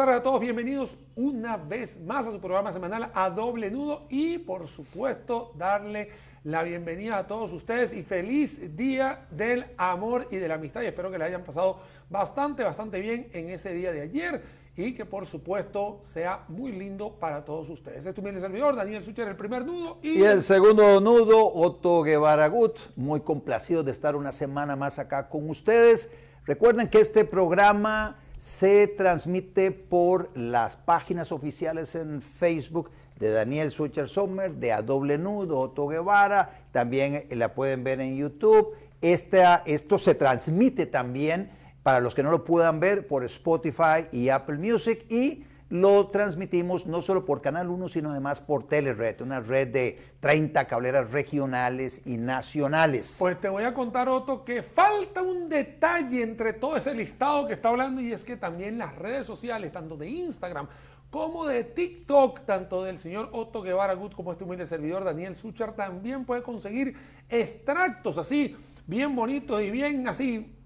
tardes a todos, bienvenidos una vez más a su programa semanal a doble nudo y por supuesto darle la bienvenida a todos ustedes y feliz día del amor y de la amistad y espero que le hayan pasado bastante, bastante bien en ese día de ayer y que por supuesto sea muy lindo para todos ustedes. Este es tu servidor, Daniel Sucher, el primer nudo. Y... y el segundo nudo, Otto Guevara Gut. Muy complacido de estar una semana más acá con ustedes. Recuerden que este programa se transmite por las páginas oficiales en Facebook de Daniel Sucher Sommer, de Adoble Nudo, Otto Guevara, también eh, la pueden ver en YouTube. esto se transmite también, para los que no lo puedan ver, por Spotify y Apple Music y lo transmitimos no solo por Canal 1, sino además por Telered, una red de 30 cableras regionales y nacionales. Pues te voy a contar, Otto, que falta un detalle entre todo ese listado que está hablando y es que también las redes sociales, tanto de Instagram como de TikTok, tanto del señor Otto Guevara Gut como este humilde servidor Daniel Suchar, también puede conseguir extractos así, bien bonitos y bien así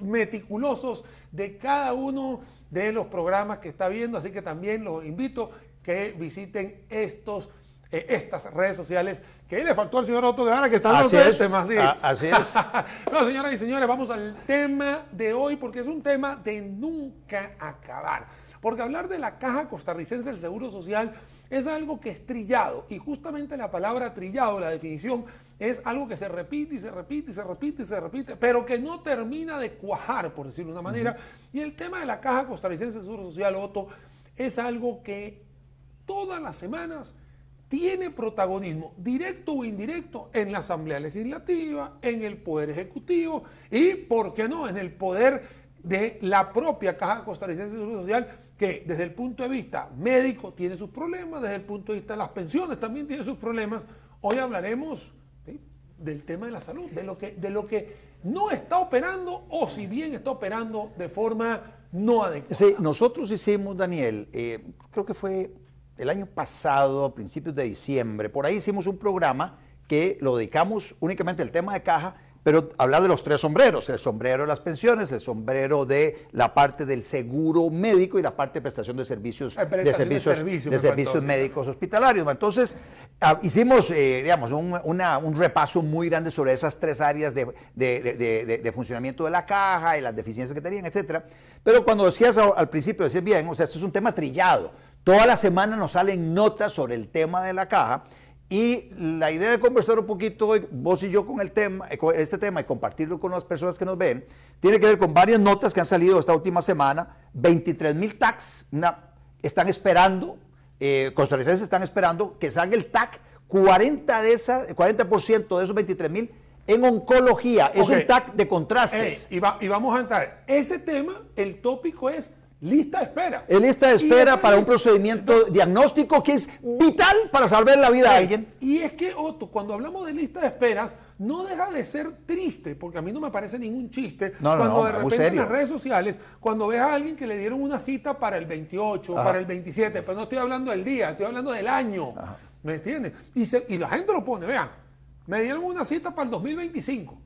meticulosos de cada uno de los programas que está viendo, así que también los invito que visiten estos eh, estas redes sociales que le faltó al señor Otto de Ara que está hablando de tema. así es. no, señoras y señores, vamos al tema de hoy porque es un tema de nunca acabar. Porque hablar de la caja costarricense del Seguro Social es algo que es trillado y justamente la palabra trillado, la definición, es algo que se repite y se repite y se repite y se repite, pero que no termina de cuajar, por decirlo de una manera. Y el tema de la Caja Costarricense de Seguro Social, Otto, es algo que todas las semanas tiene protagonismo, directo o indirecto, en la Asamblea Legislativa, en el Poder Ejecutivo y, ¿por qué no?, en el Poder de la propia Caja Costarricense de Seguro Social, que desde el punto de vista médico tiene sus problemas, desde el punto de vista de las pensiones también tiene sus problemas. Hoy hablaremos del tema de la salud, de lo que, de lo que no está operando o si bien está operando de forma no adecuada. Sí, nosotros hicimos, Daniel, eh, creo que fue el año pasado, a principios de diciembre, por ahí hicimos un programa que lo dedicamos únicamente al tema de caja pero hablar de los tres sombreros, el sombrero de las pensiones, el sombrero de la parte del seguro médico y la parte de prestación de servicios, eh, de servicios, médicos hospitalarios. Entonces, hicimos, digamos, un, repaso muy grande sobre esas tres áreas de, funcionamiento de la caja y las deficiencias que tenían, etcétera. Pero cuando decías al principio, decías bien, o sea, esto es un tema trillado. Toda la semana nos salen notas sobre el tema de la caja y la idea de conversar un poquito vos y yo, con, el tema, eh, este tema y compartirlo con las personas que nos ven, tiene que ver con varias notas que han salido esta última semana. 23 mil tax están esperando, eh, costarricenses están esperando que salga el TAC, 40%, de, esa, 40 de esos 23 mil en oncología. Es un TAC de contrastes. y vamos a entrar. Ese tema, el tópico es Lista de espera. En lista de espera para un procedimiento diagnóstico que es vital para salvar la vida a alguien. Y es que, Otto, cuando hablamos de lista de espera, no deja de ser triste, porque a mí no me parece ningún chiste, cuando de repente en las redes sociales, cuando ves a alguien que le dieron una cita para el 28, para el 27, pero no estoy hablando del día, estoy hablando del año. ¿Me entiendes? Y, la gente lo pone, vean, me dieron una cita para el 2025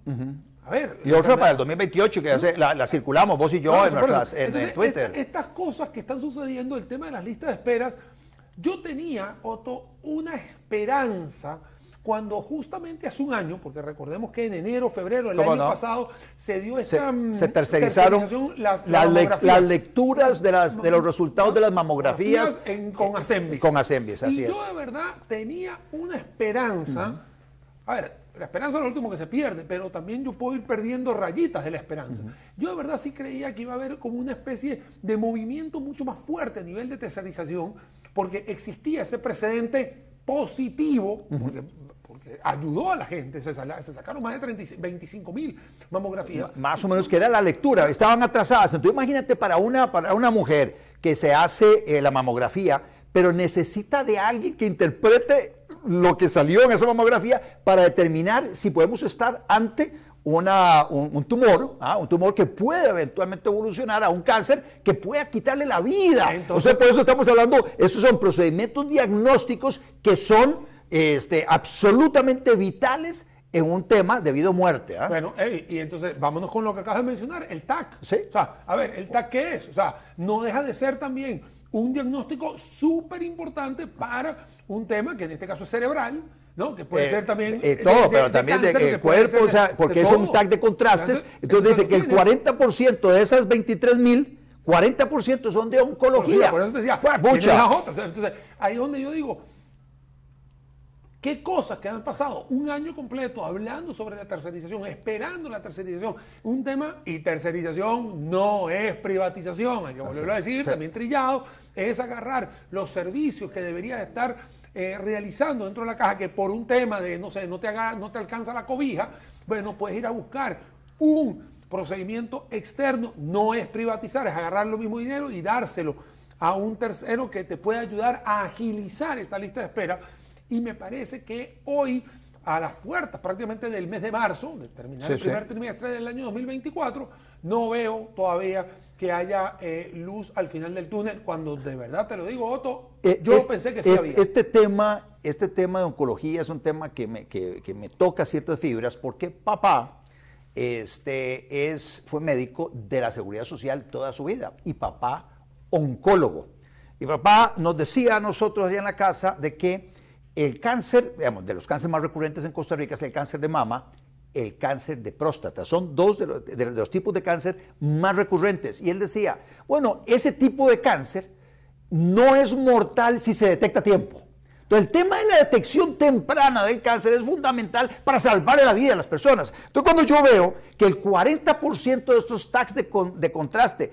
y otra para el 2028, que la, circulamos vos y yo en, Twitter. estas cosas que están sucediendo, el tema de las listas de espera, yo tenía, Otto, una esperanza cuando justamente hace un año, porque recordemos que en enero, febrero el año pasado se dio esta mm, se, tercerizaron las, lecturas de, las, de los resultados de las mamografías con eh, Asembis. Con Asembis, y Yo de verdad tenía una esperanza. A ver, la esperanza es lo último que se pierde, pero también yo puedo ir perdiendo rayitas de la esperanza. Yo de verdad sí creía que iba a haber como una especie de movimiento mucho más fuerte a nivel de tercerización, porque existía ese precedente positivo, porque, ayudó a la gente, se, sacaron más de 25 mil mamografías. Más o menos que era la lectura, estaban atrasadas. Entonces imagínate para una, para una mujer que se hace eh, la mamografía, pero necesita de alguien que interprete lo que salió en esa mamografía para determinar si podemos estar ante una, un, tumor, ¿ah? un tumor que puede eventualmente evolucionar a un cáncer que pueda quitarle la vida. Entonces, por eso estamos hablando, estos son procedimientos diagnósticos que son este, absolutamente vitales en un tema debido a muerte. ¿ah? Bueno, y entonces vámonos con lo que acabas de mencionar, el TAC. a ver, ¿el TAC qué es? O sea, no deja de ser también un diagnóstico súper importante para un tema que en este caso es cerebral, ¿no? Que puede eh, ser también. Eh, todo, pero también de, cuerpo, o sea, porque es un tag de contrastes. Entonces, dice que el 40% de esas 23 mil. 40% son de oncología. Por eso decía, mucha. entonces, ahí es donde yo digo, ¿Qué cosas que han pasado un año completo hablando sobre la tercerización, esperando la tercerización? Un tema, y tercerización no es privatización, hay que volverlo a decir, también trillado, es agarrar los servicios que deberían estar eh, realizando dentro de la caja que por un tema de, no sé, no te, no te alcanza la cobija, bueno, puedes ir a buscar un procedimiento externo. No es privatizar, es agarrar lo mismo dinero y dárselo a un tercero que te pueda ayudar a agilizar esta lista de espera. Y me parece que hoy, a las puertas prácticamente del mes de marzo, de terminar el primer trimestre del año 2024, no veo todavía que haya eh, luz al final del túnel, cuando de verdad te lo digo, Otto, eh, yo pensé que sí este, había. Este tema, este tema de oncología es un tema que me, me toca ciertas fibras, porque papá este, es, fue médico de la Seguridad Social toda su vida, y papá oncólogo. Y papá nos decía a nosotros allá en la casa de que el cáncer, digamos, de los cánceres más recurrentes en Costa Rica es el cáncer de mama, el cáncer de próstata. Son dos de los, tipos de cáncer más recurrentes. Y él decía, bueno, ese tipo de cáncer no es mortal si se detecta a tiempo. Entonces, el tema de la detección temprana del cáncer es fundamental para salvar la vida de las personas. Entonces, cuando yo veo que el 40% de estos tags de, contraste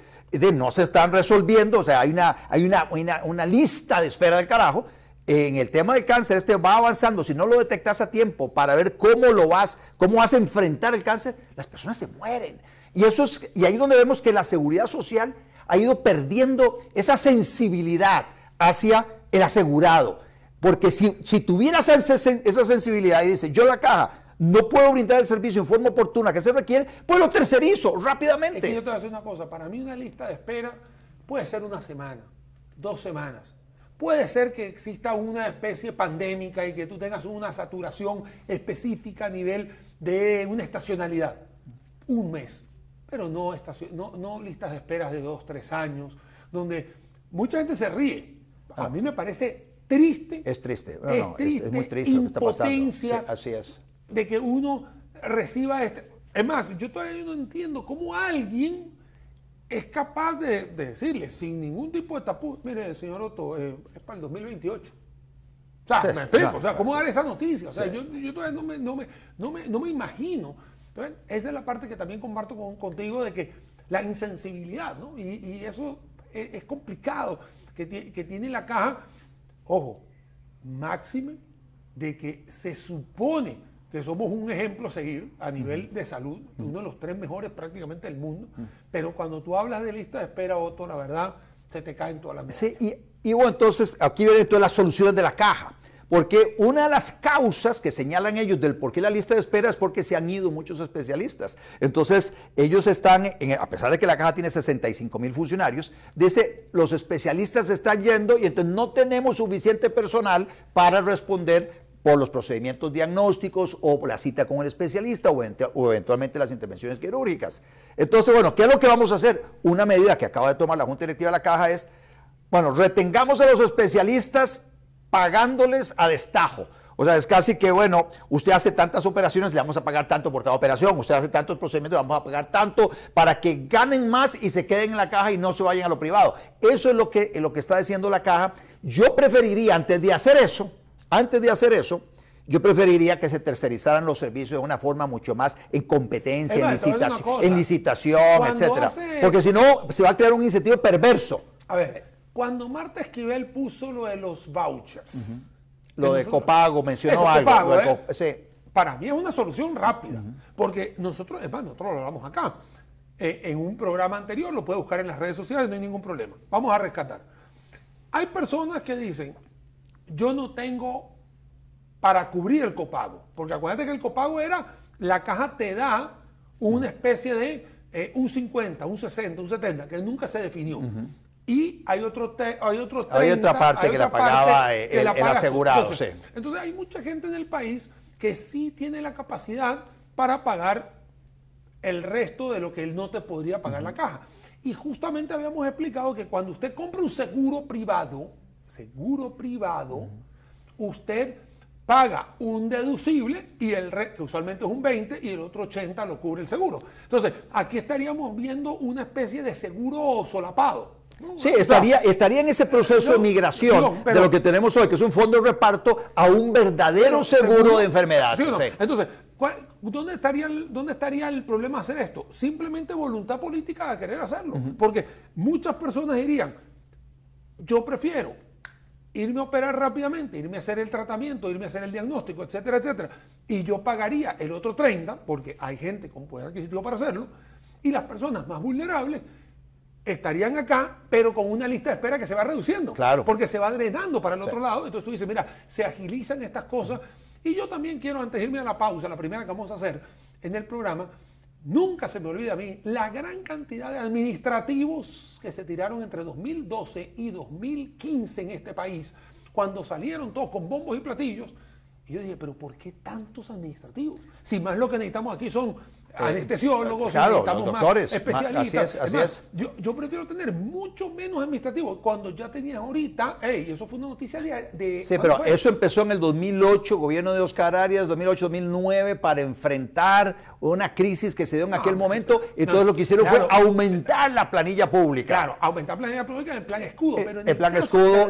no se están resolviendo, o sea, hay, una, hay una, una lista de espera del carajo, en el tema del cáncer, este va avanzando, si no lo detectas a tiempo para ver cómo lo vas, cómo vas a enfrentar el cáncer, las personas se mueren. Y eso es, y ahí donde vemos que la seguridad social ha ido perdiendo esa sensibilidad hacia el asegurado. Porque si, si tuvieras esa sensibilidad y dices, yo la caja, no puedo brindar el servicio en forma oportuna que se requiere, pues lo tercerizo rápidamente. Es yo te voy a decir una cosa, para mí una lista de espera puede ser una semana, dos semanas Puede ser que exista una especie pandémica y que tú tengas una saturación específica a nivel de una estacionalidad, un mes, pero no, no, listas de esperas de dos, tres años, donde mucha gente se ríe. A mí me parece triste. Es triste, es, muy triste lo que está pasando. así es. De que uno reciba este. Es más, yo todavía no entiendo cómo alguien es capaz de, decirle sin ningún tipo de tapú, mire, señor Otto, eh, es para el 2028. O sea, me o sea, ¿cómo dar esa noticia? O sea, yo, todavía no me, no me, imagino. Entonces, esa es la parte que también comparto contigo de que la insensibilidad, ¿no? Y, eso e, es, complicado que, que tiene la caja, ojo, máxime de que se supone que somos un ejemplo a seguir a nivel de salud, uno de los tres mejores prácticamente del mundo, pero cuando tú hablas de lista de espera, Otto, la verdad, se te caen todas las manos. Sí, y, bueno, entonces aquí vienen todas las soluciones de la caja. Porque una de las causas que señalan ellos del por qué la lista de espera es porque se han ido muchos especialistas. Entonces, ellos están, a pesar de que la caja tiene 65 mil funcionarios, dice, los especialistas están yendo y entonces no tenemos suficiente personal para responder por los procedimientos diagnósticos o la cita con el especialista o, eventualmente las intervenciones quirúrgicas. Entonces, bueno, ¿qué es lo que vamos a hacer? Una medida que acaba de tomar la Junta Directiva de la Caja es, bueno, retengamos a los especialistas pagándoles a destajo. O sea, es casi que, bueno, usted hace tantas operaciones, le vamos a pagar tanto por cada operación, usted hace tantos procedimientos, le vamos a pagar tanto para que ganen más y se queden en la caja y no se vayan a lo privado. Eso es lo que, lo que está diciendo la caja. Yo preferiría, antes de hacer eso, antes de hacer eso, yo preferiría que se tercerizaran los servicios de una forma mucho más en competencia, en, licitación, etc. etcétera. Porque si no, se va a crear un incentivo perverso. A ver, cuando Marta Esquivel puso lo de los vouchers. Lo de copago, mencionó algo. Copago, ¿eh? Para mí es una solución rápida, porque nosotros, además, nosotros lo hablamos acá. Eh, en un programa anterior, lo puede buscar en las redes sociales, no hay ningún problema. Vamos a rescatar. Hay personas que dicen, yo no tengo para cubrir el copago. Porque acuérdate que el copago era, la caja te da una especie de eh, un 50, un 60, un 70, que nunca se definió. Y hay otro, hay otro Hay otra parte que, la pagaba el, asegurado. Entonces, hay mucha gente en el país que sí tiene la capacidad para pagar el resto de lo que él no te podría pagar la caja. Y justamente habíamos explicado que cuando usted compra un seguro privado, seguro privado, usted paga un deducible y el resto, usualmente es un 20 y el otro 80 lo cubre el seguro. Entonces, aquí estaríamos viendo una especie de seguro solapado. Sí, estaría, estaría en ese proceso de migración de lo que tenemos hoy, que es un fondo de reparto, a un verdadero seguro, de enfermedad. Entonces, dónde, estaría el, ¿dónde estaría el problema hacer esto? Simplemente voluntad política de querer hacerlo. Porque muchas personas dirían, yo prefiero irme a operar rápidamente, irme a hacer el tratamiento, irme a hacer el diagnóstico, etcétera, etcétera. Y yo pagaría el otro 30, porque hay gente con poder adquisitivo para hacerlo, y las personas más vulnerables estarían acá, pero con una lista de espera que se va reduciendo. Claro. Porque se va drenando para el otro lado. Entonces tú dices, mira, se agilizan estas cosas. Y yo también quiero, antes irme a la pausa, la primera que vamos a hacer en el programa, Nunca se me olvida a mí la gran cantidad de administrativos que se tiraron entre 2012 y 2015 en este país, cuando salieron todos con bombos y platillos. Y yo dije, pero ¿por qué tantos administrativos? Si más lo que necesitamos aquí son eh, anestesiólogos, claro, doctores, más especialistas. Yo, prefiero tener mucho menos administrativo. Cuando ya tenía ahorita, hey, eso fue una noticia de... sí, pero eso empezó en el 2008, gobierno de Oscar Arias, 2008-2009, para enfrentar una crisis que se dio en aquel momento y todo lo que hicieron fue aumentar la planilla pública. Claro, aumentar la planilla pública en eh, el plan escudo. en el, plan escudo,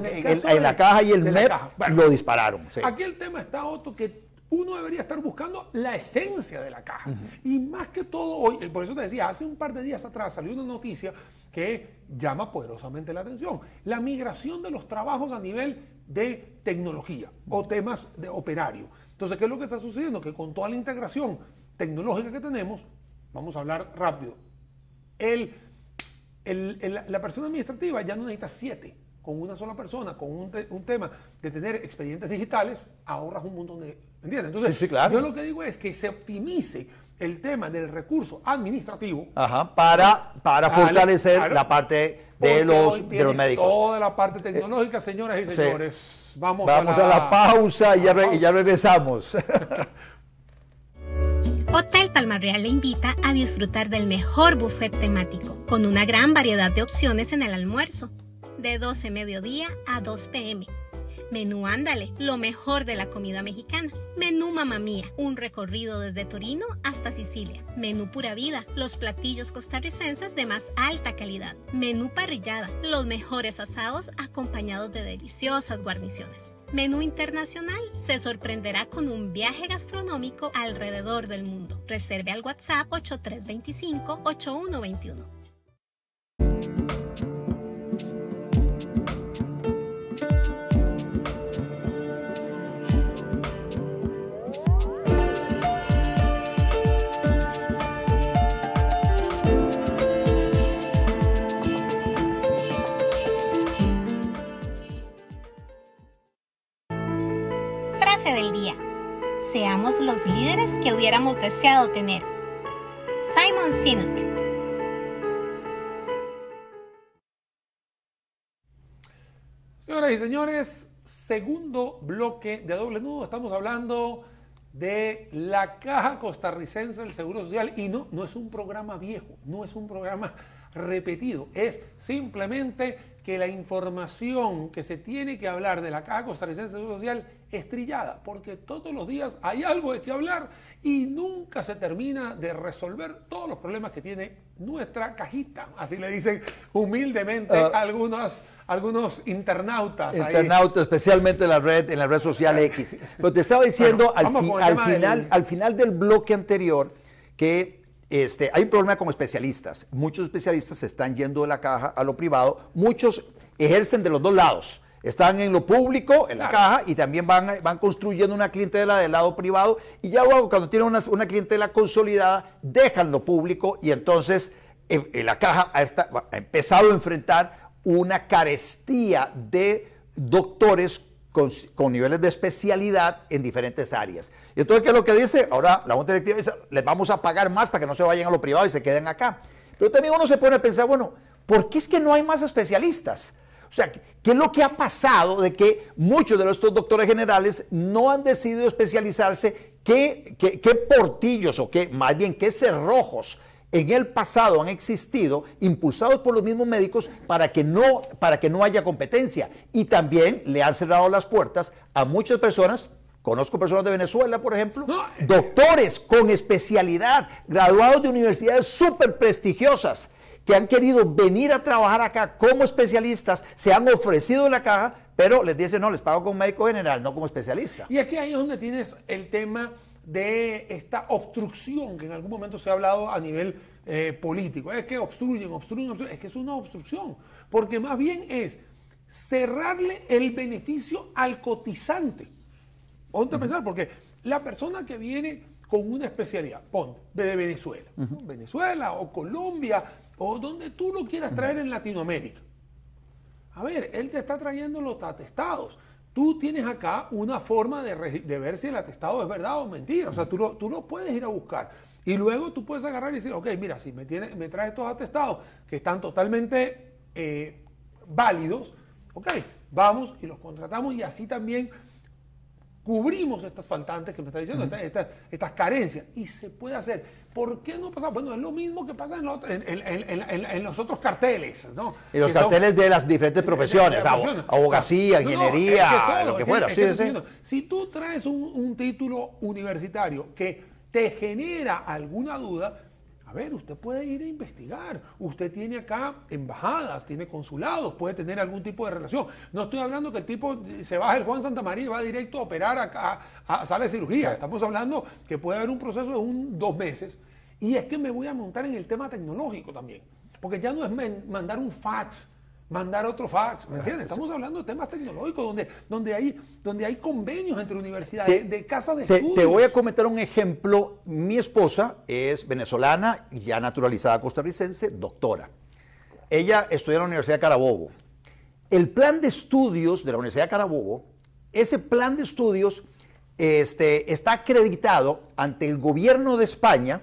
en, la caja y el MEP lo dispararon. Aquí el tema está, otro que uno debería estar buscando la esencia de la caja. Y más que todo hoy, eh, por eso te decía, hace un par de días atrás salió una noticia que llama poderosamente la atención. La migración de los trabajos a nivel de tecnología o temas de operario. Entonces, ¿qué es lo que está sucediendo? Que con toda la integración tecnológica que tenemos, vamos a hablar rápido, la persona administrativa ya no necesita siete con una sola persona, con un, un tema de tener expedientes digitales, ahorras un montón de... ¿Entiendes? Entonces, yo lo que digo es que se optimice el tema del recurso administrativo para, para fortalecer la parte de los, de los médicos. Toda la parte eh, tecnológica, señoras y señores. Vamos, a, la, pausa y ya, regresamos. Hotel Palmarreal le invita a disfrutar del mejor buffet temático, con una gran variedad de opciones en el almuerzo de 12 mediodía a 2 pm. Menú Ándale, lo mejor de la comida mexicana. Menú Mamá Mía, un recorrido desde Torino hasta Sicilia. Menú Pura Vida, los platillos costarricenses de más alta calidad. Menú Parrillada, los mejores asados acompañados de deliciosas guarniciones. Menú internacional se sorprenderá con un viaje gastronómico alrededor del mundo. Reserve al WhatsApp 8325 8121. seamos los líderes que hubiéramos deseado tener. Simon Sinek Señoras y señores, segundo bloque de doble nudo. Estamos hablando de la Caja Costarricense del Seguro Social y no, no es un programa viejo, no es un programa repetido, es simplemente que la información que se tiene que hablar de la Caja Costarricense del Seguro Social estrillada, porque todos los días hay algo de qué hablar y nunca se termina de resolver todos los problemas que tiene nuestra cajita. Así le dicen humildemente ah. algunos, internautas. Internautas, especialmente en la red, en la red social X. Pero te estaba diciendo al, al, final, del... al final del bloque anterior que este, hay un problema con especialistas. Muchos especialistas se están yendo de la caja a lo privado. Muchos ejercen de los dos lados están en lo público, en la caja, y también van, construyendo una clientela del lado privado. Y ya luego, cuando tienen una, clientela consolidada, dejan lo público y entonces eh, eh, la caja ha, empezado a enfrentar una carestía de doctores con, niveles de especialidad en diferentes áreas. Y entonces, ¿qué es lo que dice? Ahora la Junta Directiva dice, les vamos a pagar más para que no se vayan a lo privado y se queden acá. Pero también uno se pone a pensar, bueno, ¿por qué es que no hay más especialistas? O sea, ¿qué es lo que ha pasado de que muchos de estos doctores generales no han decidido especializarse? ¿Qué, portillos o qué, más bien, qué cerrojos en el pasado han existido, impulsados por los mismos médicos, para que no, para que no haya competencia? Y también le han cerrado las puertas a muchas personas Conozco personas de Venezuela, por ejemplo, doctores con especialidad, graduados de universidades súper prestigiosas, que han querido venir a trabajar acá como especialistas, se han ofrecido la caja, pero les dicen, no, les pago como médico general, no como especialista. Y es que ahí es donde tienes el tema de esta obstrucción que en algún momento se ha hablado a nivel eh, político. Es que obstruyen, obstruyen, obstruyen. Es que es una obstrucción, porque más bien es cerrarle el beneficio al cotizante. Ponte a pensar, porque la persona que viene con una especialidad, ponte, de Venezuela, Venezuela o Colombia, o donde tú lo quieras traer en Latinoamérica. A ver, él te está trayendo los atestados. Tú tienes acá una forma de, ver si el atestado es verdad o mentira. O sea, tú lo, tú puedes ir a buscar. Y luego tú puedes agarrar y decir, ok, mira, si me, tiene, traes estos atestados que están totalmente eh, válidos, ok, vamos y los contratamos y así también cubrimos estas faltantes que me está diciendo, estas, carencias, y se puede hacer. ¿Por qué no pasa? Bueno, es lo mismo que pasa en, los otros carteles, ¿no? En los carteles de las diferentes profesiones, abogacía, ingeniería, lo que fuera. Si tú traes un título universitario que te genera alguna duda, a ver, usted puede ir a investigar. Usted tiene acá embajadas, tiene consulados, puede tener algún tipo de relación. No estoy hablando que el tipo se baje el Juan Santa y va directo a operar acá, a, sala cirugía. Estamos hablando que puede haber un proceso de un, dos meses. Y es que me voy a montar en el tema tecnológico también. Porque ya no es mandar un fax mandar otro fax, ¿me entiendes? Estamos hablando de temas tecnológicos donde, donde, hay, donde hay convenios entre universidades, de casa de te, Te voy a comentar un ejemplo. Mi esposa es venezolana, ya naturalizada costarricense, doctora. Ella estudió en la Universidad de Carabobo. El plan de estudios de la Universidad de Carabobo, ese plan de estudios este, está acreditado ante el gobierno de España,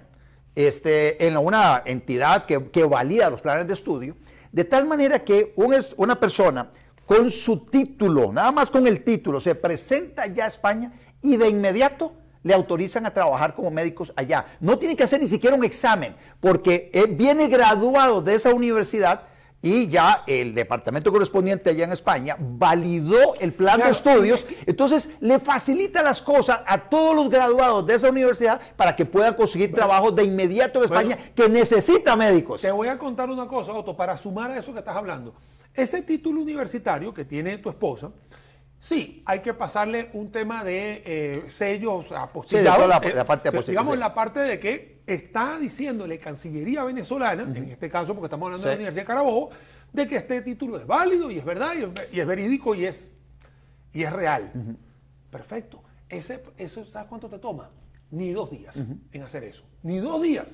este, en una entidad que, que valida los planes de estudio, de tal manera que una persona con su título, nada más con el título, se presenta ya a España y de inmediato le autorizan a trabajar como médicos allá. No tiene que hacer ni siquiera un examen, porque viene graduado de esa universidad y ya el departamento correspondiente allá en España validó el plan de estudios, entonces le facilita las cosas a todos los graduados de esa universidad para que puedan conseguir trabajo de inmediato en España que necesita médicos. Te voy a contar una cosa, Otto, para sumar a eso que estás hablando. Ese título universitario que tiene tu esposa, Sí, hay que pasarle un tema de eh, sellos apostillados. la, parte eh, Digamos, la parte de que está diciéndole Cancillería venezolana, en este caso porque estamos hablando de la Universidad de Carabobo, de que este título es válido y es verdad y, es verídico y es, y es real. Perfecto. Ese, ¿Sabes cuánto te toma? Ni dos días en hacer eso. Ni dos días.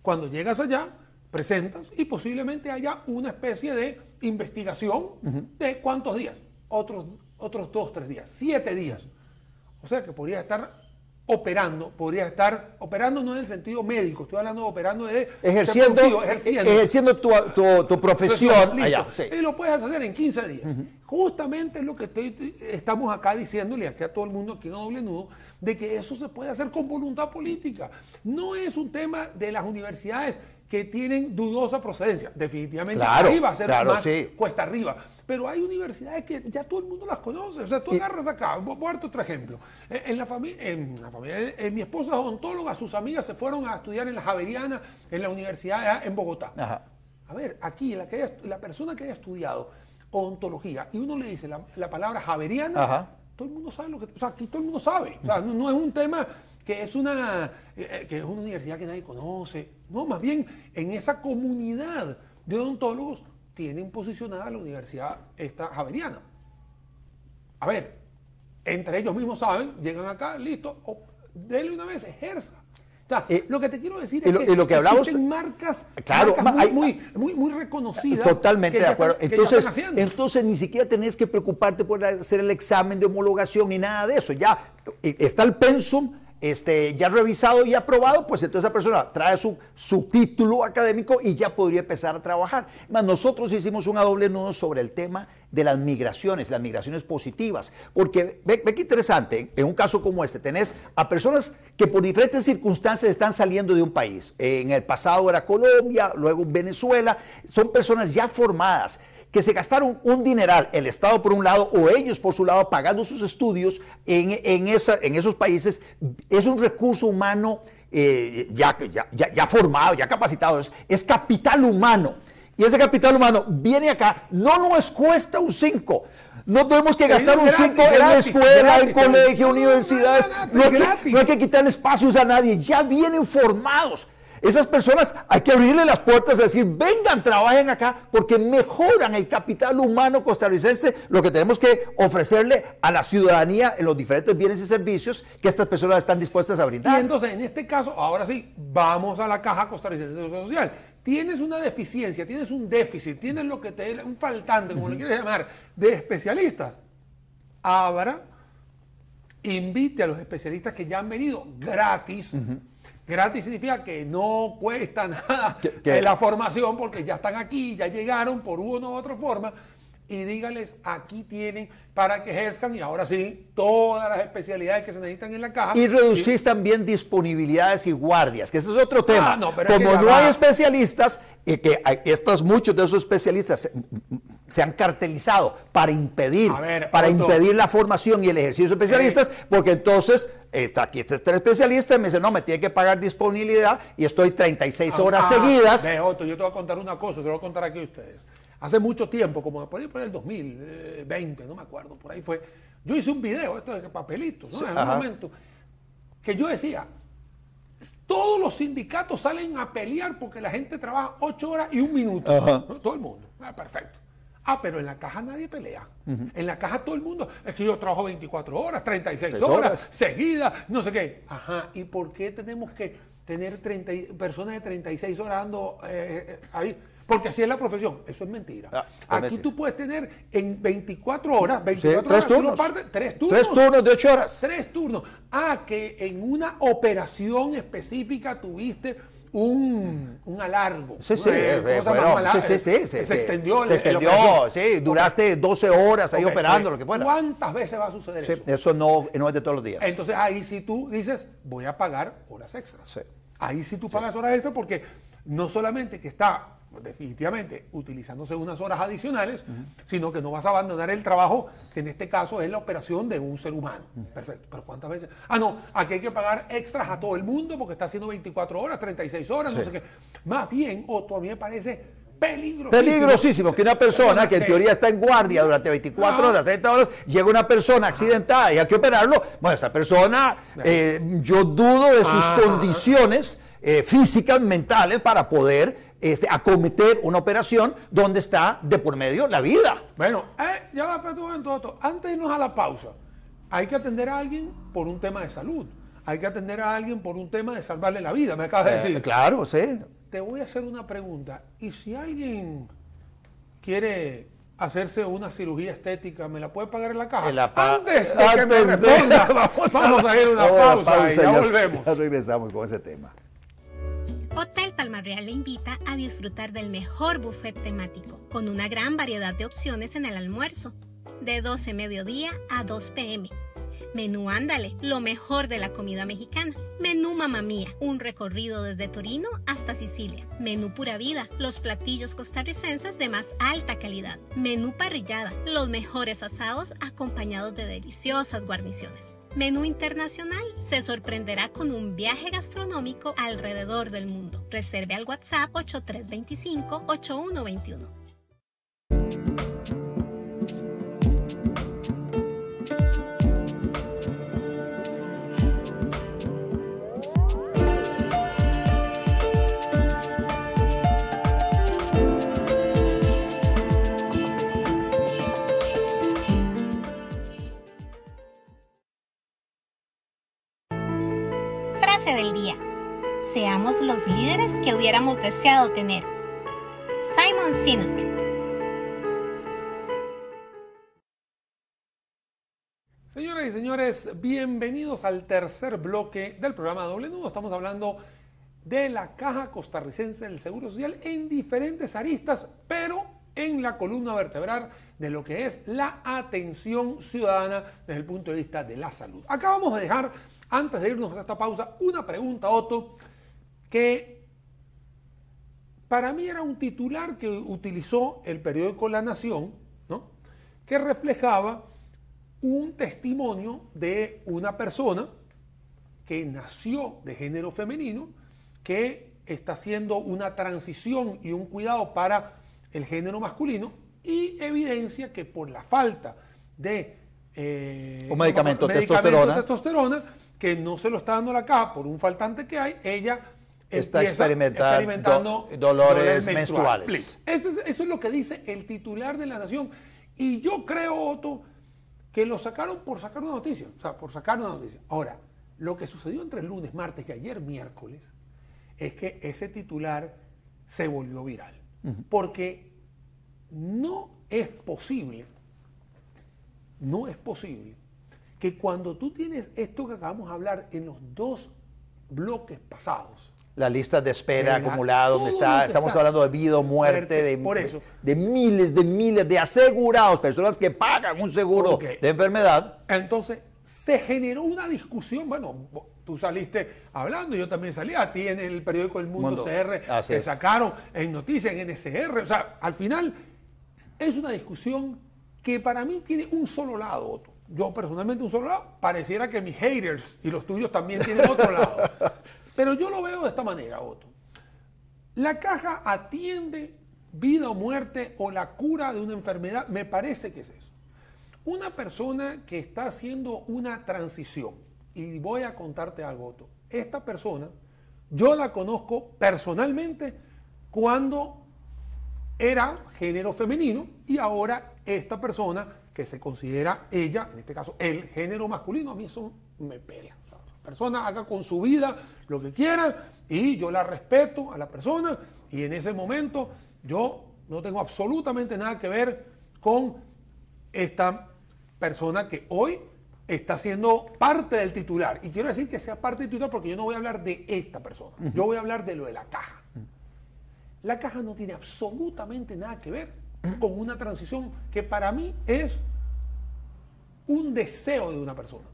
Cuando llegas allá, presentas y posiblemente haya una especie de investigación de cuántos días. Otros otros dos, tres días, siete días. O sea que podría estar operando, podría estar operando no en el sentido médico, estoy hablando operando de... Ejerciendo, ejerciendo, tu, tu, profesión. Allá, Y lo puedes hacer en 15 días. Justamente es lo que estamos acá diciéndole aquí a todo el mundo, aquí en Doble Nudo, de que eso se puede hacer con voluntad política. No es un tema de las universidades que tienen dudosa procedencia. Definitivamente va a ser más cuesta arriba. Pero hay universidades que ya todo el mundo las conoce. O sea, tú agarras acá, voy a darte otro ejemplo. Eh, en la, familia, en eh, eh, mi esposa es odontóloga, sus amigas se fueron a estudiar en la Javeriana, en la universidad en Bogotá. A ver, aquí la, que la persona que haya estudiado odontología y uno le dice la, palabra javeriana, todo el mundo sabe lo que... O sea, aquí todo el mundo sabe. O sea, no, es un tema que es una que es una universidad que nadie conoce. No, más bien en esa comunidad de odontólogos tienen posicionada la Universidad esta Javeriana. A ver, entre ellos mismos saben, llegan acá, listo, oh, denle una vez, ejerza. O sea, eh, lo que te quiero decir eh, es que, eh, lo existen marcas, muy, muy, reconocidas. Totalmente de acuerdo. entonces, entonces ni siquiera tenés que preocuparte por hacer el examen de homologación ni nada de eso. Ya está el pensum este, ya revisado y aprobado, pues entonces esa persona trae su, su título académico y ya podría empezar a trabajar. Más nosotros hicimos una doble nudo sobre el tema de las migraciones, las migraciones positivas, porque ve, ve, que interesante, ¿eh? en un caso como este, tenés a personas que por diferentes circunstancias están saliendo de un país. En el pasado era Colombia, luego Venezuela, son personas ya formadas que se gastaron un dineral, el Estado por un lado o ellos por su lado, pagando sus estudios en, esa, en esos países, es un recurso humano eh, ya, ya, ya, formado, ya capacitado, es, capital humano. Y ese capital humano viene acá, no nos cuesta un 5. No tenemos que gastar un 5 en la escuela, en colegio, universidades. No, no hay que, quitar espacios a nadie. Ya vienen formados. Esas personas hay que abrirle las puertas y decir, vengan, trabajen acá, porque mejoran el capital humano costarricense, lo que tenemos que ofrecerle a la ciudadanía en los diferentes bienes y servicios que estas personas están dispuestas a brindar. Y entonces, en este caso, ahora sí, vamos a la caja costarricense de Social. Tienes una deficiencia, tienes un déficit, tienes lo que te un faltante, como le quieres llamar, de especialistas. Abra invite a los especialistas que ya han venido gratis Gratis significa que no cuesta nada la formación porque ya están aquí, ya llegaron por una u otra forma y dígales, aquí tienen para que ejerzan y ahora sí todas las especialidades que se necesitan en la caja. Y reducir también disponibilidades y guardias, que ese es otro ah, tema. Como no hay especialistas, y que estos, muchos de esos especialistas se han cartelizado para impedir, para impedir la formación y el ejercicio de eh. especialistas, porque entonces está aquí este, este especialista y me dice, no, me tiene que pagar disponibilidad y estoy 36 ah, horas ah, seguidas. yo te voy a contar una cosa, te lo voy a contar aquí a ustedes hace mucho tiempo, como por podido por el 2020, no me acuerdo, por ahí fue, yo hice un video, esto de papelitos, ¿no? en algún momento, que yo decía, todos los sindicatos salen a pelear porque la gente trabaja ocho horas y un minuto, ¿no? todo el mundo, ah, perfecto. Ah, pero en la caja nadie pelea. En la caja todo el mundo, es que yo trabajo 24 horas, 36 horas, seguida, seguidas, no sé qué. Ajá, ¿y por qué tenemos que tener personas de 36 horas dando eh, eh, ahí? porque así es la profesión. Eso es mentira. Ah, Aquí tú puedes tener en 24 horas, 24 tres horas, turnos. tres turnos. Tres turnos de 8 horas. Tres turnos. Ah, que en una operación específica tuviste un, alargo. Sí, eh, sí, sí, sí, sí, Se extendió. Se extendió, sí. Duraste 12 horas ahí operando, lo que fuera. ¿Cuántas veces va a suceder eso? Eso no, no es de todos los días. Entonces ahí sí tú dices, voy a pagar horas extras. Ahí sí tú pagas horas extras porque no solamente que está definitivamente utilizándose unas horas adicionales, sino que no vas a abandonar el trabajo, que en este caso es la operación de un ser humano. Perfecto, pero ¿cuántas veces? Ah, no, aquí hay que pagar extras a todo el mundo porque está haciendo 24 horas, 36 horas, no sé qué. Más bien, o todavía me parece peligrosísimo. Peligrosísimo, que una persona que en teoría está en guardia durante 24 ah. horas, 30 horas, llega una persona accidentada y hay que operarlo. Bueno, esa persona, eh, yo dudo de sus ah. condiciones eh, físicas, mentales, para poder este, acometer una operación donde está de por medio la vida. Bueno, eh, ya va, pero un momento, antes de irnos a la pausa, hay que atender a alguien por un tema de salud, hay que atender a alguien por un tema de salvarle la vida, me acabas de eh, decir. Claro, sí. Te voy a hacer una pregunta, y si alguien quiere hacerse una cirugía estética, ¿me la puede pagar en la caja? antes de antes vamos, a ir a una pausa, y ya, volvemos. Ya regresamos con ese tema. Hotel Palmarreal le invita a disfrutar del mejor buffet temático, con una gran variedad de opciones en el almuerzo, de 12 mediodía a 2 pm. Menú Ándale, lo mejor de la comida mexicana. Menú Mamá Mía, un recorrido desde Torino hasta Sicilia. Menú Pura Vida, los platillos costarricenses de más alta calidad. Menú Parrillada, los mejores asados acompañados de deliciosas guarniciones. Menú Internacional se sorprenderá con un viaje gastronómico alrededor del mundo. Reserve al WhatsApp 8325-8121. los líderes que hubiéramos deseado tener. Simon Sinek Señoras y señores, bienvenidos al tercer bloque del programa Doble Nudo. Estamos hablando de la Caja Costarricense del Seguro Social en diferentes aristas, pero en la columna vertebral de lo que es la atención ciudadana desde el punto de vista de la salud. Acabamos de dejar, antes de irnos a esta pausa, una pregunta, Otto, que para mí era un titular que utilizó el periódico La Nación, ¿no? que reflejaba un testimonio de una persona que nació de género femenino, que está haciendo una transición y un cuidado para el género masculino y evidencia que por la falta de eh, un medicamento, testosterona. testosterona. que no se lo está dando la caja por un faltante que hay, ella está experimentando, dolores, menstruales. Eso, es, lo que dice el titular de la Nación. Y yo creo, Otto, que lo sacaron por sacar una noticia. O sea, por sacar una noticia. Ahora, lo que sucedió entre lunes, martes y ayer miércoles es que ese titular se volvió viral. Porque no es posible, no es posible que cuando tú tienes esto que acabamos de hablar en los dos bloques pasados, la lista de espera acumulada, donde está, estamos hablando de vida muerte, de, De, miles, de miles de asegurados, personas que pagan un seguro de enfermedad. Entonces, se generó una discusión, bueno, tú saliste hablando, yo también salí, a ti en el periódico El Mundo, CR, te sacaron en noticias, en NSR, o sea, al final es una discusión que para mí tiene un solo lado, yo personalmente un solo lado, pareciera que mis haters y los tuyos también tienen otro lado. Pero yo lo veo de esta manera, Otto. La caja atiende vida o muerte o la cura de una enfermedad, me parece que es eso. Una persona que está haciendo una transición, y voy a contarte algo, Otto. Esta persona, yo la conozco personalmente cuando era género femenino y ahora esta persona que se considera ella, en este caso el género masculino, a mí eso me pela persona haga con su vida lo que quiera y yo la respeto a la persona y en ese momento yo no tengo absolutamente nada que ver con esta persona que hoy está siendo parte del titular. Y quiero decir que sea parte del titular porque yo no voy a hablar de esta persona, yo voy a hablar de lo de la caja. Mm. La caja no tiene absolutamente nada que ver con una transición que para mí es un deseo de una persona.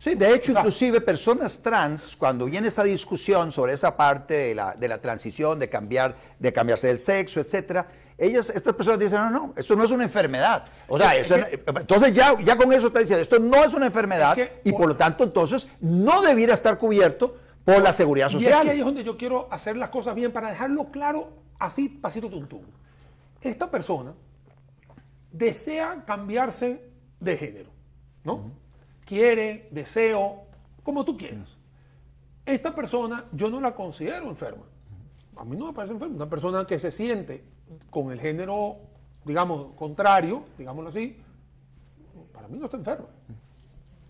Sí, de hecho, inclusive personas trans, cuando viene esta discusión sobre esa parte de la, de la transición, de cambiar, de cambiarse del sexo, etcétera, ellas, estas personas dicen, no, no, esto no es una enfermedad. O sea, entonces ya, ya con eso está diciendo, esto no es una enfermedad y por lo tanto entonces no debiera estar cubierto por la seguridad social. Y es ahí es donde yo quiero hacer las cosas bien para dejarlo claro así, pasito tuntún. Esta persona desea cambiarse de género, ¿no? quiere, deseo, como tú quieras. Esta persona yo no la considero enferma. A mí no me parece enferma. Una persona que se siente con el género, digamos, contrario, digámoslo así, para mí no está enferma.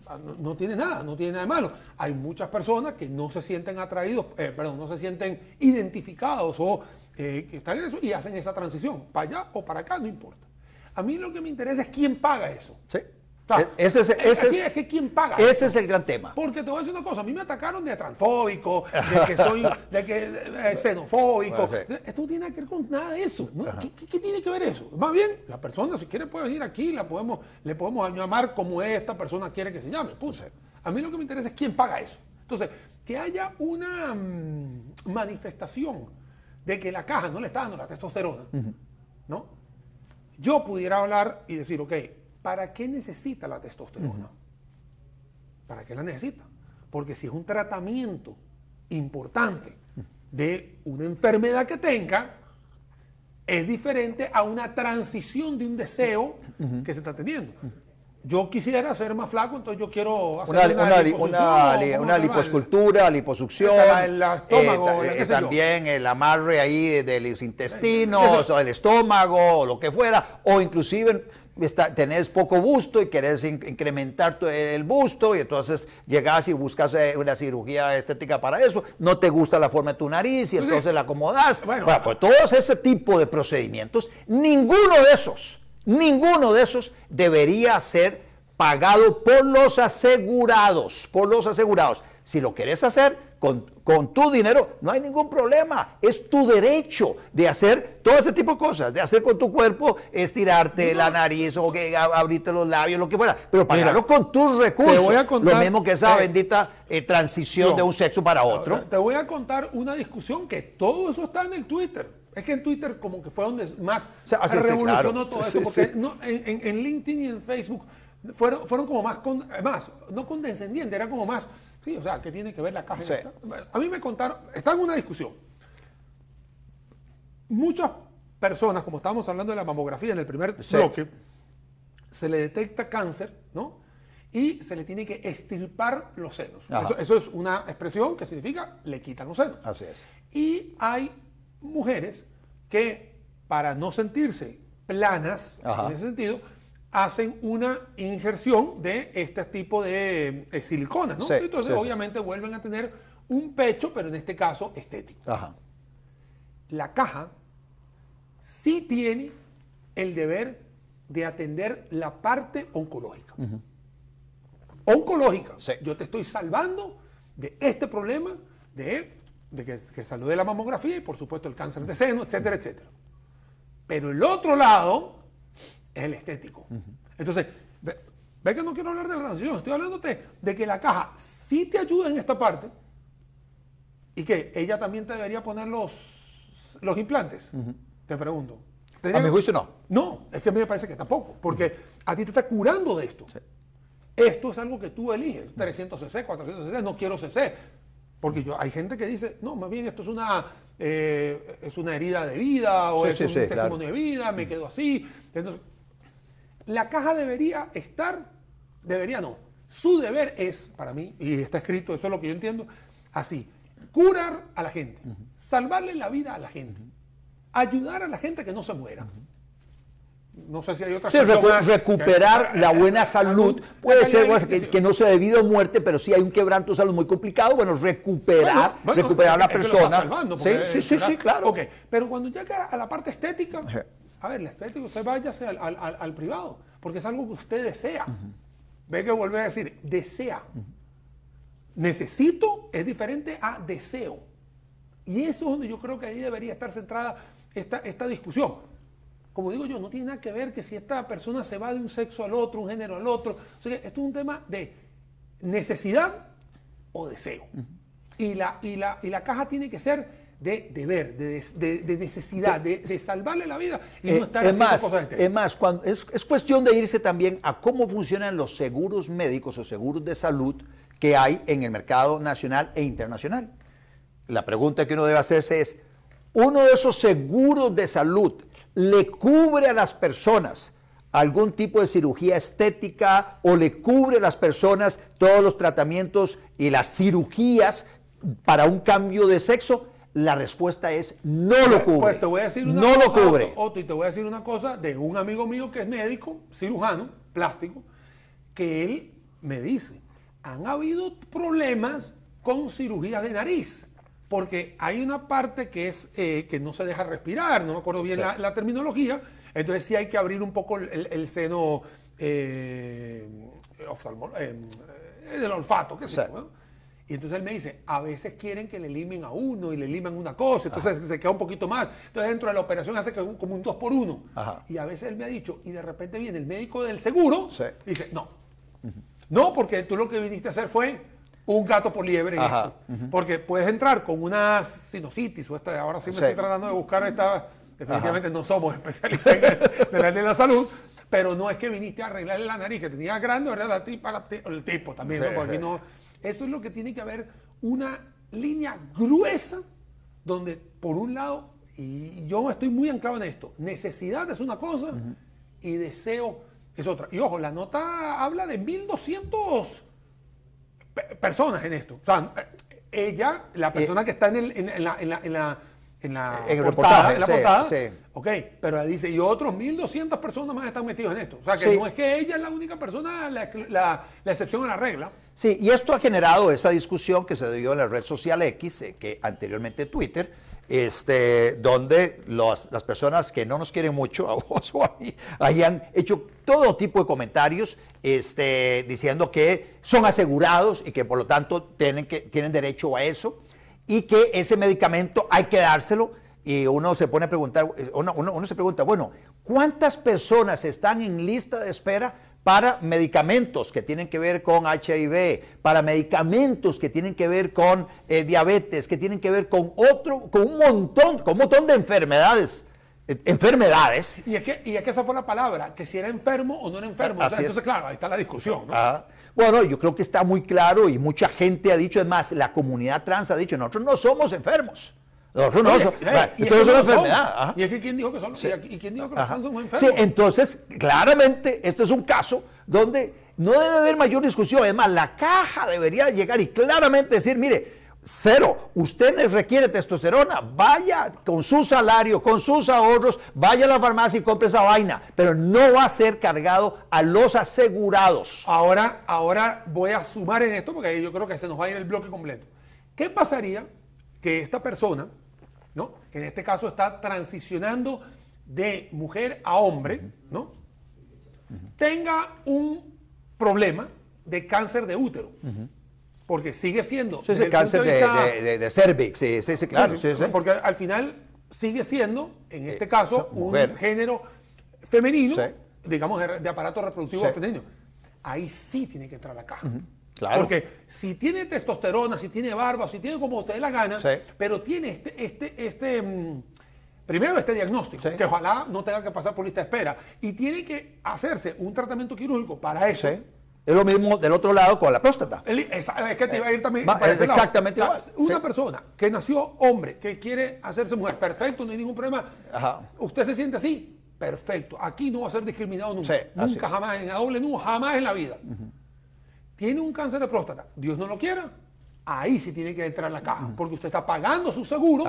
Ah, no, tiene nada, no tiene nada de malo. Hay muchas personas que no se sienten atraídos, eh, perdón, no se sienten identificados o eh, que están en eso y hacen esa transición, para allá o para acá, no importa. A mí lo que me interesa es quién paga eso. Sí. E-, ese eh, es, que ¿quién paga? Ese es el gran tema. Porque te voy a decir una cosa, a mí me atacaron de transfóbico, de que soy xenofóbico. Esto no tiene que ver con nada de eso. ¿Qué, tiene que ver eso? Más bien, la persona si quiere puede venir aquí, la podemos, le podemos llamar como esta persona quiere que se llame. Puse. A mí lo que me interesa es quién paga eso. Entonces, que haya una mm, manifestación de que la caja no le está dando la testosterona, ¿no? Yo pudiera hablar y decir, ok, ¿Para qué necesita la testosterona? ¿Para qué la necesita? Porque si es un tratamiento importante de una enfermedad que tenga, es diferente a una transición de un deseo que se está teniendo. Yo quisiera ser más flaco, entonces yo quiero hacer una, una, una, liposcultura, liposucción. El, estómago, eh, eh, también el amarre ahí de los intestinos, el estómago, lo que fuera, o inclusive está, tenés poco busto y querés incrementar el busto y entonces llegas y buscas eh, una cirugía estética para eso, no te gusta la forma de tu nariz y entonces la acomodás. Bueno, pues todos ese tipo de procedimientos, ninguno de esos, ninguno de esos debería ser pagado por los asegurados, por los asegurados. Si lo querés hacer, con, tu dinero, no hay ningún problema. Es tu derecho de hacer todo ese tipo de cosas, de hacer con tu cuerpo, estirarte tirarte la nariz o que abrirte los labios, lo que fuera, pero para con tus recursos. lo mismo que esa bendita eh, transición de un sexo para otro. Te voy a contar una discusión que todo eso está en el Twitter. Es que en Twitter como que fue donde más se ah, revolucionó todo eso, porque en, en LinkedIn y en Facebook fueron, como más, con, más, no condescendientes, era como más, sí, o sea, ¿qué tiene que ver la caja? A mí me contaron, está en una discusión. Muchas personas, como estábamos hablando de la mamografía en el primer bloque, se le detecta cáncer, ¿no? Y se le tiene que estirpar los senos. Eso, es una expresión que significa le quitan los senos. Así es. Y hay mujeres que, para no sentirse planas, en ese sentido, hacen una injerción de este tipo de eh, silicona, ¿no? Entonces, obviamente, vuelven a tener un pecho, pero en este caso estético. La caja sí tiene el deber de atender la parte oncológica. Oncológica. Yo te estoy salvando de este problema de, que, que de la mamografía y, por supuesto, el cáncer de seno, etcétera, etcétera. Pero el otro lado, es el estético. Entonces, ve, que no quiero hablar de la transición, estoy hablándote de que la caja sí te ayuda en esta parte y que ella también te debería poner los, los implantes. Te pregunto. a mi juicio no. No, es que a mí me parece que tampoco, porque a ti te está curando de esto. Esto es algo que tú eliges, 300 cc, 400 cc, no quiero cc, porque yo, hay gente que dice, no, más bien esto es una, eh, es una herida de vida o es un testimonio de vida, me quedo así. Entonces, la caja debería estar, debería no. Su deber es, para mí, y está escrito, eso es lo que yo entiendo, así, curar a la gente, salvarle la vida a la gente, ayudar a la gente a que no se muera. no sé si hay otra sí, recuperar la buena salud, puede ser que, no sea debido a muerte, pero si hay un quebranto de salud muy complicado, bueno, recuperar, recuperar a la persona. sí, sí, sí, claro. Pero cuando llega a la parte estética, a ver, le estoy que usted váyase al, privado, porque es algo que usted desea. Ve que vuelve a decir, desea. Necesito es diferente a deseo. Y eso es donde yo creo que ahí debería estar centrada esta, esta discusión. Como digo yo, no tiene nada que ver que si esta persona se va de un sexo al otro, un género al otro. esto es un tema de necesidad o deseo. y, la, y, y la caja tiene que ser de deber, de, necesidad, de, salvarle la vida y eh, no este más, cuando, es, es, cuestión de irse también a cómo funcionan los seguros médicos o seguros de salud que hay en el mercado nacional e internacional. La pregunta que uno debe hacerse es, ¿uno de esos seguros de salud le cubre a las personas algún tipo de cirugía estética o le cubre a las personas todos los tratamientos y las cirugías para un cambio de sexo? La respuesta es no lo pues, pues, cubre. no lo cubre. Otto, y te voy a decir una cosa de un amigo mío que es médico, cirujano, plástico, que él me dice, han habido problemas con cirugías de nariz, porque hay una parte que es eh, que no se deja respirar, no me acuerdo bien la, terminología, entonces sí hay que abrir un poco el, seno eh, eh, eh olfato, qué sé y entonces él me dice, a veces quieren que le limen a uno y le liman una cosa, entonces se queda un poquito más. Entonces dentro de la operación hace como un 2 por 1 Y a veces él me ha dicho, y de repente viene el médico del seguro y dice, no, no, porque tú lo que viniste a hacer fue un gato por liebre en esto. Porque puedes entrar con una sinusitis o esta, ahora sí me estoy tratando de buscar esta, definitivamente no somos especialistas en la, de la salud, pero no es que viniste a arreglarle la nariz, que tenía grande, era la tipa, el tipo también, ¿no? Porque aquí no eso es lo que tiene que haber una línea gruesa donde, por un lado, y yo estoy muy anclado en esto, necesidad es una cosa y deseo es otra. Y ojo, la nota habla de 1.200 personas en esto. O sea, eh, ella, la eh, persona que está en, la en la en portada, en la portada. Ok, pero dice, y otros 1.200 personas más están metidos en esto. O sea, que no es que ella es la única persona, la, la, excepción a la regla. Sí, y esto ha generado esa discusión que se dio en la red social X, eh, que anteriormente Twitter, este, donde los, las personas que no nos quieren mucho, a vos o a mí, hayan hecho todo tipo de comentarios este, diciendo que son asegurados y que por lo tanto tienen, que, tienen derecho a eso y que ese medicamento hay que dárselo. Y uno se pone a preguntar, eh, uno, se pregunta, bueno, ¿cuántas personas están en lista de espera para medicamentos que tienen que ver con HIV, para medicamentos que tienen que ver con eh, diabetes, que tienen que ver con otro, con un montón, con un montón de enfermedades enfermedades. Y es, que, esa fue la palabra, que si era enfermo o no era enfermo. entonces, es. claro, ahí está la discusión. Ah. Bueno, yo creo que está muy claro y mucha gente ha dicho, además, la comunidad trans ha dicho, nosotros no somos enfermos. Nosotros no somos. Eh, y, es enfermedad. y es que quién dijo que son, y quién dijo que los somos enfermos. entonces, claramente, este es un caso donde no debe haber mayor discusión. Es más, la caja debería llegar y claramente decir, mire, Cero. Usted requiere testosterona. Vaya con su salario, con sus ahorros, vaya a la farmacia y compre esa vaina. Pero no va a ser cargado a los asegurados. Ahora, ahora voy a sumar en esto porque yo creo que se nos va a ir el bloque completo. ¿Qué pasaría que esta persona, ¿no? que en este caso está transicionando de mujer a hombre, ¿no? tenga un problema de cáncer de útero? porque sigue siendo. Sí, ese cáncer de, sí, sí, claro. porque al final sigue siendo, en este eh, caso, un género femenino, digamos, de aparato reproductivo femenino. Ahí sí tiene que entrar la caja. Claro. Porque si tiene testosterona, si tiene barba, si tiene como usted la gana, pero tiene este, este, este. Mm, primero este diagnóstico, que ojalá no tenga que pasar por lista de espera. Y tiene que hacerse un tratamiento quirúrgico para eso. Sí. Es lo mismo del otro lado con la próstata. es, que te iba a ir también. Este exactamente Una persona que nació hombre, que quiere hacerse mujer, perfecto, no hay ningún problema. Usted se siente así, perfecto. Aquí no va a ser discriminado nunca. nunca, jamás, en la doble, nunca, jamás en la vida. Tiene un cáncer de próstata, Dios no lo quiera ahí sí tiene que entrar la caja, porque usted está pagando su seguro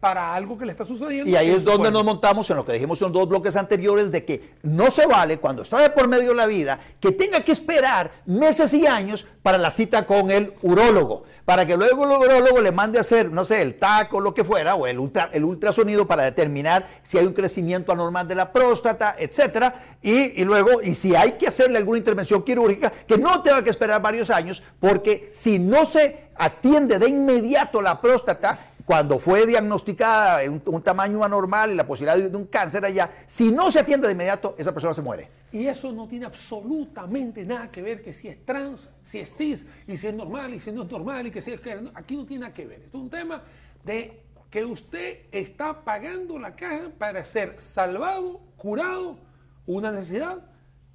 para algo que le está sucediendo. Y ahí es donde nos montamos en lo que dijimos en dos bloques anteriores de que no se vale cuando está de por medio la vida que tenga que esperar meses y años para la cita con el urólogo, para que luego el urólogo le mande a hacer, no sé, el TAC o lo que fuera, o el, el ultrasonido para determinar si hay un crecimiento anormal de la próstata, etcétera, y, y luego, y si hay que hacerle alguna intervención quirúrgica, que no tenga que esperar varios años, porque si no se atiende de inmediato la próstata cuando fue diagnosticada en un, tamaño anormal y la posibilidad de, un cáncer allá, si no se atiende de inmediato, esa persona se muere. Y eso no tiene absolutamente nada que ver que si es trans, si es cis, y si es normal, y si no es normal, y que si es que aquí no tiene nada que ver. es un tema de que usted está pagando la caja para ser salvado, curado, una necesidad,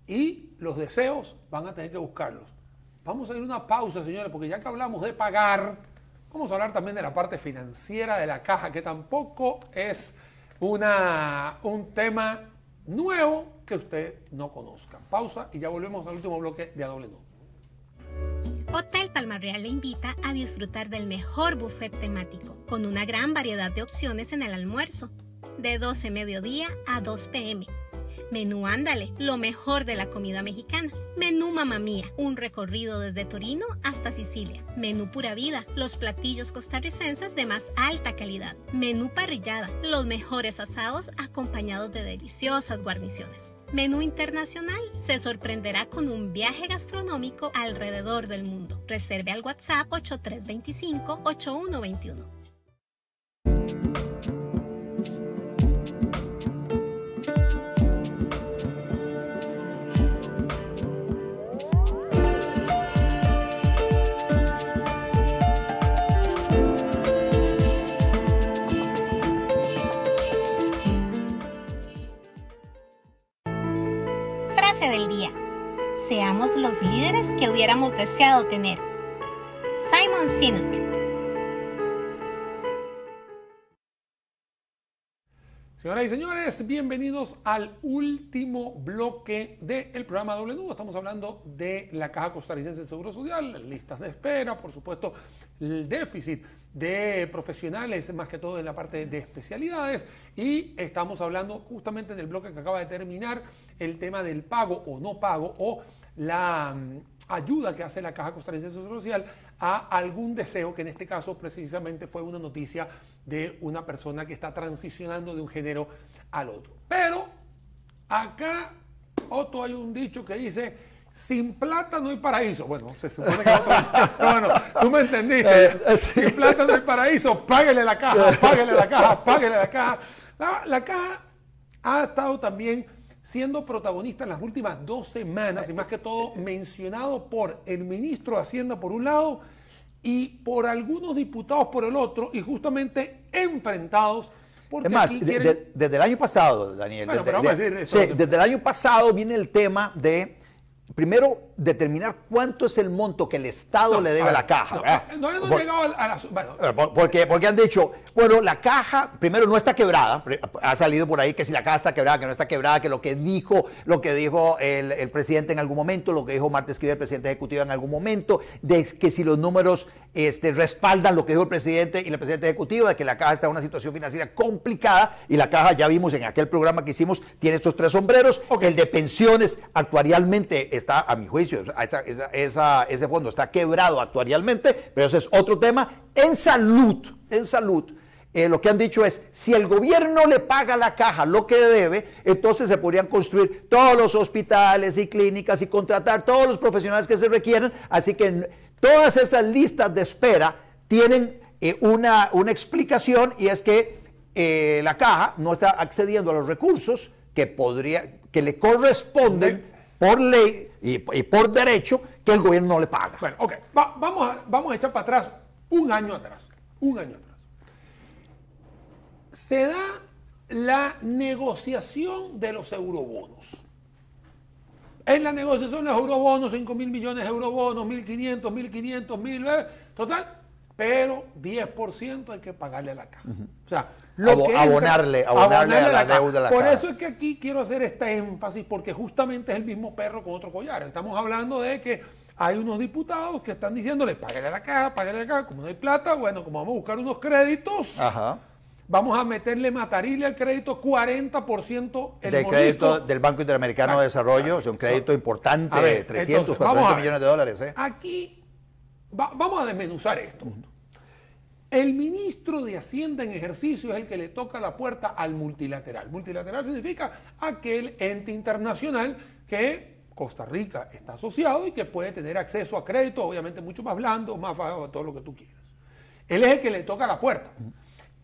y los deseos van a tener que buscarlos. Vamos a ir a una pausa, señores, porque ya que hablamos de pagar, vamos a hablar también de la parte financiera de la caja, que tampoco es una, un tema nuevo que usted no conozca. Pausa y ya volvemos al último bloque de A Doble Hotel Palmarreal le invita a disfrutar del mejor buffet temático, con una gran variedad de opciones en el almuerzo, de 12 mediodía a 2 pm Menú Ándale, lo mejor de la comida mexicana. Menú Mamá Mía, un recorrido desde Torino hasta Sicilia. Menú Pura Vida, los platillos costarricenses de más alta calidad. Menú Parrillada, los mejores asados acompañados de deliciosas guarniciones. Menú Internacional se sorprenderá con un viaje gastronómico alrededor del mundo. Reserve al WhatsApp 8325-8121. seamos los líderes que hubiéramos deseado tener. Simon Sinek Señoras y señores, bienvenidos al último bloque del programa w Estamos hablando de la Caja Costarricense de Seguro Social, listas de espera, por supuesto, el déficit de profesionales, más que todo en la parte de especialidades. Y estamos hablando justamente en el bloque que acaba de terminar, el tema del pago o no pago o la mm, ayuda que hace la Caja Costarricense Social a algún deseo, que en este caso precisamente fue una noticia de una persona que está transicionando de un género al otro. Pero acá, Otto, hay un dicho que dice, sin plata no hay paraíso. Bueno, se supone que otro... Bueno, tú me entendiste. Eh, eh, sin plata no hay paraíso. Páguele la caja, páguele la caja, páguele la caja. la caja ha estado también siendo protagonista en las últimas dos semanas y más que todo mencionado por el ministro de Hacienda por un lado y por algunos diputados por el otro y justamente enfrentados. por es más, desde el año pasado, Daniel, desde el año pasado viene el tema de primero determinar cuánto es el monto que el Estado le debe a, la caja. No, no llegado a la... Bueno. Eh, porque, porque han dicho, bueno, la caja primero no está quebrada, ha salido por ahí que si la caja está quebrada, que no está quebrada, que lo que dijo, lo que dijo el, presidente en algún momento, lo que dijo Martes Esquivel, el presidente ejecutivo en algún momento, de que si los números este, respaldan lo que dijo el presidente y el presidente ejecutivo de que la caja está en una situación financiera complicada y la caja ya vimos en aquel programa que hicimos, tiene estos tres sombreros, el de pensiones actuarialmente está, a mi juicio, ese fondo está quebrado actuarialmente, pero ese es otro tema. En salud, en salud, eh, lo que han dicho es, si el gobierno le paga a la caja lo que debe, entonces se podrían construir todos los hospitales y clínicas y contratar todos los profesionales que se requieren Así que todas esas listas de espera tienen eh, una, explicación y es que eh, la caja no está accediendo a los recursos que, podría, que le corresponden por ley y, por derecho que el gobierno no le paga. Bueno, ok, vamos, a, vamos a echar para atrás un año atrás, un año atrás. Se da la negociación de los eurobonos. En la negociación de los eurobonos, 5 mil millones de eurobonos, 1.500, 1.500, 1.000, total, pero 10% hay que pagarle a la caja. O sea, lo abonarle, abonarle, a la, deuda a la caja. Por eso es que aquí quiero hacer este énfasis, porque justamente es el mismo perro con otro collar. Estamos hablando de que hay unos diputados que están diciéndole, págale a la caja, págale a la caja, como no hay plata, bueno, como vamos a buscar unos créditos. Vamos a meterle matarile al crédito 40% el del crédito del Banco Interamericano de Desarrollo, es un crédito importante, 300, 400 millones de dólares. ¿eh? Aquí vamos a desmenuzar esto. El ministro de Hacienda en ejercicio es el que le toca la puerta al multilateral. Multilateral significa aquel ente internacional que Costa Rica está asociado y que puede tener acceso a crédito, obviamente mucho más blando, más bajo, todo lo que tú quieras. Él es el que le toca la puerta.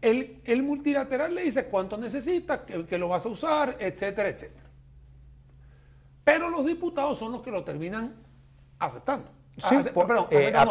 El, multilateral le dice cuánto necesitas, que lo vas a usar, etcétera, etcétera. Pero los diputados son los que lo terminan aceptando. Sí,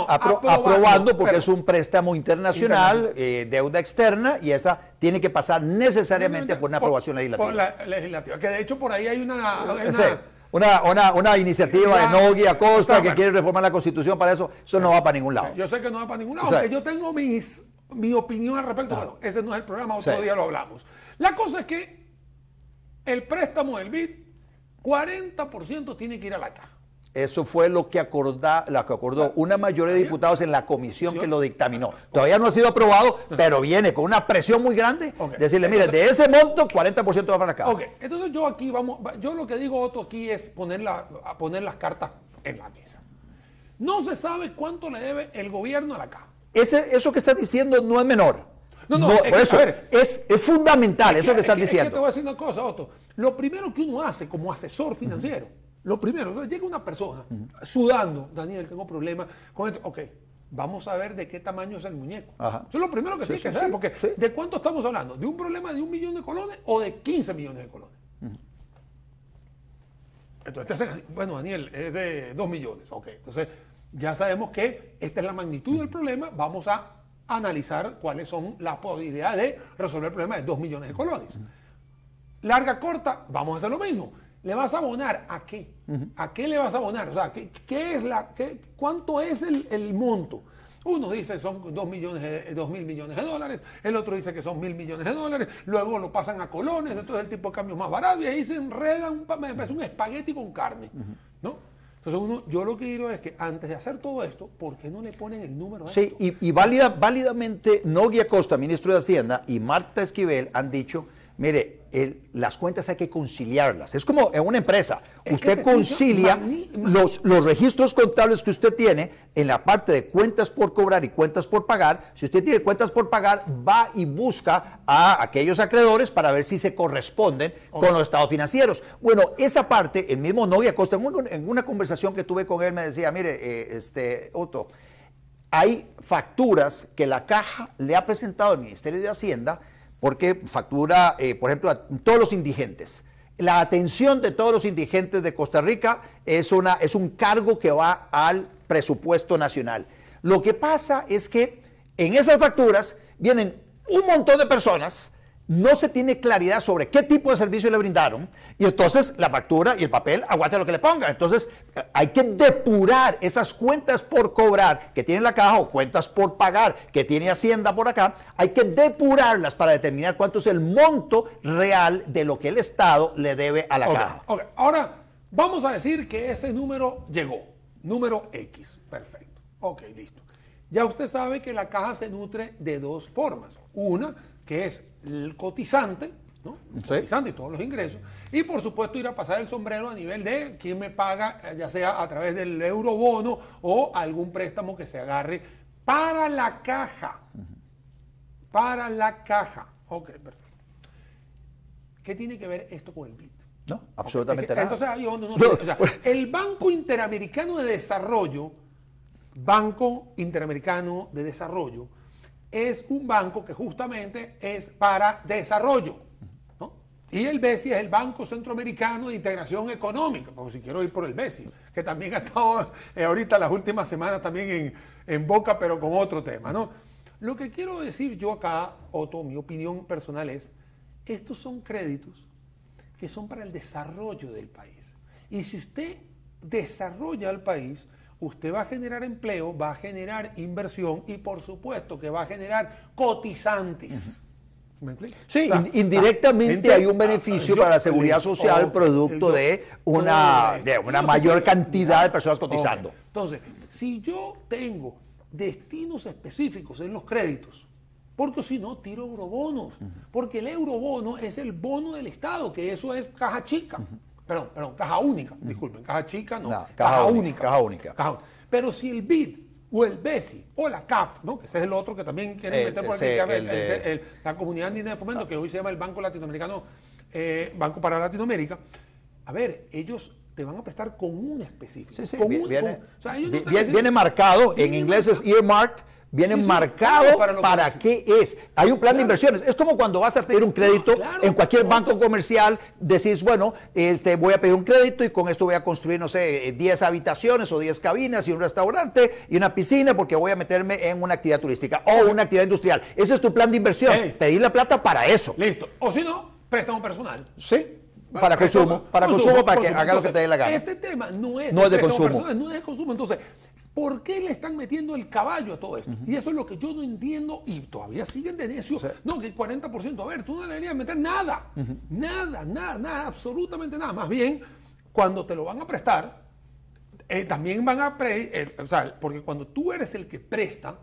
aprobando, porque es un préstamo internacional, eh, deuda externa, y esa tiene que pasar necesariamente por una aprobación legislativa. Por la legislativa, que de hecho por ahí hay una... Eh, una... iniciativa de Nogui Acosta que quiere reformar la constitución para eso, eso no va para ningún lado. Yo sé que no va para ningún lado, yo tengo mis, mi opinión al respecto, ah. ese no es el programa, otro día lo hablamos. La cosa es que el préstamo del BID, 40% tiene que ir a la caja. Eso fue lo que, acordó ah, una mayoría de diputados en la comisión que lo dictaminó. Todavía no ha sido aprobado, ah. pero viene con una presión muy grande. Decirle, mire, de ese monto, 40% va para acá. Ok, entonces yo aquí vamos, yo lo que digo, Otto, aquí es poner, las cartas en la mesa. No se sabe cuánto le debe el gobierno a la caja. eso que estás diciendo no es menor. No, no, no es, fundamental eso que estás diciendo. te voy a una cosa, Otto. Lo primero que uno hace como asesor financiero lo primero, entonces llega una persona sudando, Daniel, tengo problemas con esto. Ok, vamos a ver de qué tamaño es el muñeco. Eso es lo primero que tiene que hacer, porque ¿de cuánto estamos hablando? ¿De un problema de un millón de colones o de 15 millones de colones? Entonces, bueno, Daniel, es de 2 millones. Ok, entonces ya sabemos que esta es la magnitud del problema, vamos a analizar cuáles son las posibilidades de resolver el problema de 2 millones de colones. Larga, corta, vamos a hacer lo mismo ¿Le vas a abonar a qué? ¿A qué le vas a abonar? O sea, ¿qué, es la, qué, ¿cuánto es el, monto? Uno dice son 2 millones, dos mil millones de dólares, el otro dice que son mil millones de dólares, luego lo pasan a colones, entonces el tipo de cambio más barato y ahí se enreda un, es un espagueti con carne, ¿no? Entonces uno, yo lo que digo es que antes de hacer todo esto, ¿por qué no le ponen el número a sí, y, válidamente Nogui Costa, ministro de Hacienda, y Marta Esquivel han dicho, mire, las cuentas hay que conciliarlas. Es como en una empresa. usted concilia los, los registros contables que usted tiene en la parte de cuentas por cobrar y cuentas por pagar. Si usted tiene cuentas por pagar, va y busca a aquellos acreedores para ver si se corresponden con los estados financieros. Bueno, esa parte, el mismo Novia Costa, en, una conversación que tuve con él, me decía, mire, eh, este, Otto, hay facturas que la caja le ha presentado al Ministerio de Hacienda porque factura, eh, por ejemplo, a todos los indigentes. La atención de todos los indigentes de Costa Rica es, una, es un cargo que va al presupuesto nacional. Lo que pasa es que en esas facturas vienen un montón de personas no se tiene claridad sobre qué tipo de servicio le brindaron y entonces la factura y el papel aguante lo que le ponga Entonces eh, hay que depurar esas cuentas por cobrar que tiene la caja o cuentas por pagar que tiene Hacienda por acá. Hay que depurarlas para determinar cuánto es el monto real de lo que el Estado le debe a la caja. Ahora vamos a decir que ese número llegó, número X. Perfecto. Ok, listo. Ya usted sabe que la caja se nutre de dos formas. Una, que es el cotizante, ¿no? El cotizante y todos los ingresos. Y por supuesto ir a pasar el sombrero a nivel de quién me paga, eh, ya sea a través del eurobono o algún préstamo que se agarre para la caja. Para la caja. Ok, perfecto. ¿Qué tiene que ver esto con el BIT? No, absolutamente Entonces, nada. Entonces, oh, no, el Banco Interamericano de Desarrollo, Banco Interamericano de Desarrollo, es un banco que justamente es para desarrollo. Y el BESI es el Banco Centroamericano de Integración Económica, como si quiero ir por el BESI, que también ha estado eh, ahorita las últimas semanas también en, boca, pero con otro tema. ¿no? Lo que quiero decir yo acá, Otto, mi opinión personal es, estos son créditos que son para el desarrollo del país. Y si usted desarrolla al país, usted va a generar empleo, va a generar inversión y por supuesto que va a generar cotizantes. ¿Me explico? sí, indirectamente hay un beneficio para la seguridad social producto de una, una mayor cantidad de personas cotizando. Entonces, si yo tengo destinos específicos en los créditos, porque si no, tiro eurobonos, porque el eurobono es el bono del Estado, que eso es caja chica perdón, perdón, caja única, mm. disculpen, caja chica, no, caja, única, caja, única, Pero si el BID o el BESI o la CAF, ¿no? que ese es el otro que también quieren eh, meter por aquí, el, la Comunidad Dinero de Fomento, que hoy se llama el Banco Latinoamericano, eh, Banco para Latinoamérica, a ver, ellos te van a prestar con un específico. Sí, sí, con viene, o sea, viene, marcado, en inglés es earmarked. Viene marcado para, qué es. Hay un plan de inversiones. Es como cuando vas a pedir un crédito en cualquier banco comercial, decís, bueno, eh, te voy a pedir un crédito y con esto voy a construir, no sé, 10 eh, habitaciones o 10 cabinas y un restaurante y una piscina porque voy a meterme en una actividad turística o una actividad industrial. Ese es tu plan de inversión. Pedir la plata para eso. Listo. O si no, préstamo personal. Sí. Para, consumo, para consumo, para que haga lo que te dé la gana. Este tema no es, de consumo. no es de consumo. Entonces, ¿Por qué le están metiendo el caballo a todo esto? Y eso es lo que yo no entiendo y todavía siguen de necio. no, que el 40%, a ver, tú no le deberías meter nada, nada, nada, nada, absolutamente nada. Más bien, cuando te lo van a prestar, eh, también van a... Pre o sea, porque cuando tú eres el que presta,